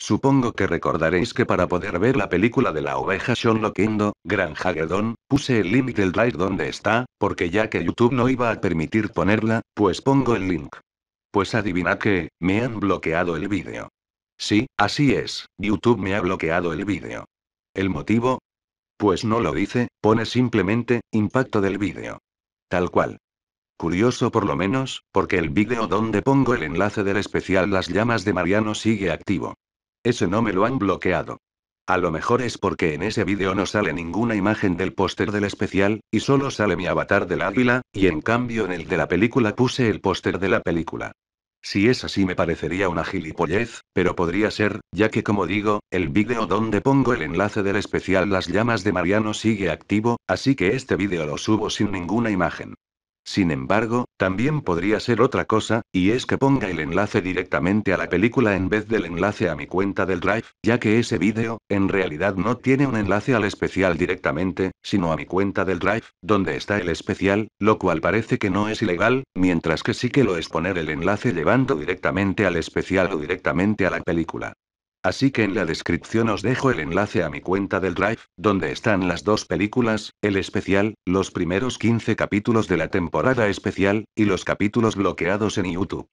Supongo que recordaréis que para poder ver la película de la oveja Sean Loquendo, Gran Hagedon, puse el link del drive donde está, porque ya que YouTube no iba a permitir ponerla, pues pongo el link. Pues adivina que, me han bloqueado el vídeo. Sí, así es, YouTube me ha bloqueado el vídeo. ¿El motivo? Pues no lo dice, pone simplemente, impacto del vídeo. Tal cual. Curioso por lo menos, porque el vídeo donde pongo el enlace del especial Las llamas de Mariano sigue activo. Ese no me lo han bloqueado. A lo mejor es porque en ese vídeo no sale ninguna imagen del póster del especial, y solo sale mi avatar del águila, y en cambio en el de la película puse el póster de la película. Si es así me parecería una gilipollez, pero podría ser, ya que como digo, el vídeo donde pongo el enlace del especial Las llamas de Mariano sigue activo, así que este vídeo lo subo sin ninguna imagen. Sin embargo, también podría ser otra cosa, y es que ponga el enlace directamente a la película en vez del enlace a mi cuenta del Drive, ya que ese vídeo, en realidad no tiene un enlace al especial directamente, sino a mi cuenta del Drive, donde está el especial, lo cual parece que no es ilegal, mientras que sí que lo es poner el enlace llevando directamente al especial o directamente a la película. Así que en la descripción os dejo el enlace a mi cuenta del Drive, donde están las dos películas, el especial, los primeros 15 capítulos de la temporada especial, y los capítulos bloqueados en YouTube.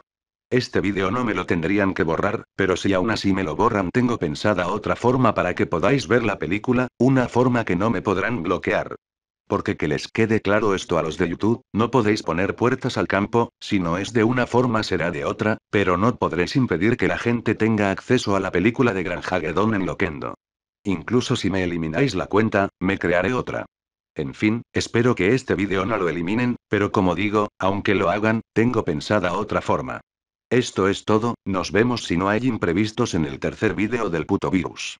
Este vídeo no me lo tendrían que borrar, pero si aún así me lo borran tengo pensada otra forma para que podáis ver la película, una forma que no me podrán bloquear. Porque que les quede claro esto a los de YouTube, no podéis poner puertas al campo, si no es de una forma será de otra, pero no podréis impedir que la gente tenga acceso a la película de Granjagedón en Loquendo. Incluso si me elimináis la cuenta, me crearé otra. En fin, espero que este vídeo no lo eliminen, pero como digo, aunque lo hagan, tengo pensada otra forma. Esto es todo, nos vemos si no hay imprevistos en el tercer vídeo del puto virus.